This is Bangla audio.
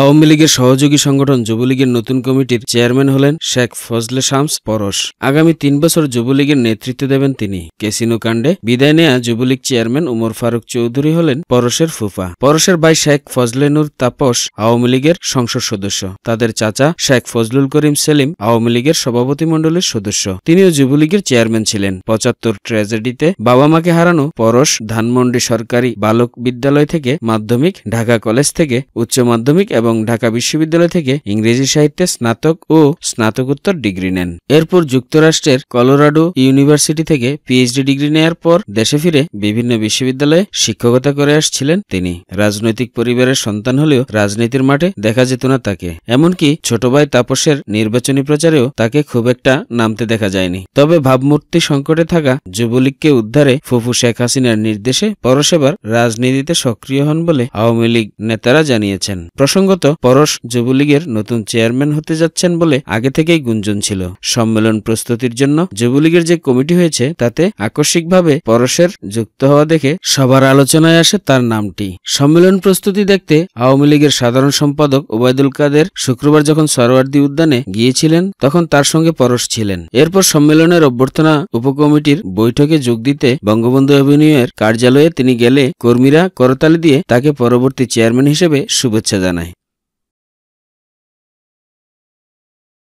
আওয়ামী লীগের সহযোগী সংগঠন যুবলীগের নতুন কমিটির চেয়ারম্যান হলেন শেখ ফজলে শামস পরশ আগামী তিন বছর যুবলীগের নেতৃত্ব দেবেন তিনি ক্যাসিনো কাণ্ডে বিদায় নেয়া যুবলীগ চেয়ারম্যান উমর ফারুক চৌধুরী হলেন পরশের ফুফা পরশের ভাই শেখ ফজলে নুর তাপস আওয়ামী লীগের সংসদ সদস্য তাদের চাচা শেখ ফজলুল করিম সেলিম আওয়ামী লীগের সভাপতিমণ্ডলীর সদস্য তিনিও যুবলীগের চেয়ারম্যান ছিলেন পঁচাত্তর ট্র্যাজেডিতে বাবা মাকে হারানো পরশ ধানমন্ডি সরকারি বালক বিদ্যালয় থেকে মাধ্যমিক ঢাকা কলেজ থেকে উচ্চ মাধ্যমিক এবং এবং ঢাকা বিশ্ববিদ্যালয় থেকে ইংরেজি সাহিত্যে স্নাতক ও স্নাতকোত্তর ডিগ্রি নেন এরপর যুক্তরাষ্ট্রের কলোরাডো ইউনিভার্সিটি থেকে পিএইচডি ডিগ্রি নেয়ার পর দেশে ফিরে বিভিন্ন বিশ্ববিদ্যালয়ে শিক্ষকতা করে আসছিলেন তিনি রাজনৈতিক পরিবারের সন্তান হলেও রাজনীতির মাঠে দেখা যেত না তাকে এমনকি ছোট ভাই তাপসের নির্বাচনী প্রচারেও তাকে খুব একটা নামতে দেখা যায়নি তবে ভাবমূর্তি সংকটে থাকা যুবলীগকে উদ্ধারে ফুফু শেখ হাসিনার নির্দেশে পরসেবার রাজনীতিতে সক্রিয় হন বলে আওয়ামী লীগ নেতারা জানিয়েছেন প্রসঙ্গ প্রসঙ্গত পরশ যুবলীগের নতুন চেয়ারম্যান হতে যাচ্ছেন বলে আগে থেকেই গুঞ্জন ছিল সম্মেলন প্রস্তুতির জন্য যুবলীগের যে কমিটি হয়েছে তাতে আকস্মিকভাবে পরশের যুক্ত হওয়া দেখে সবার আলোচনায় আসে তার নামটি সম্মেলন প্রস্তুতি দেখতে আওয়ামী লীগের সাধারণ সম্পাদক ওবায়দুল কাদের শুক্রবার যখন সরওয়ার্দী উদ্যানে গিয়েছিলেন তখন তার সঙ্গে পরশ ছিলেন এরপর সম্মেলনের অভ্যর্থনা উপকমিটির বৈঠকে যোগ দিতে বঙ্গবন্ধু অভিনয়ের কার্যালয়ে তিনি গেলে কর্মীরা করতালি দিয়ে তাকে পরবর্তী চেয়ারম্যান হিসেবে শুভেচ্ছা জানায়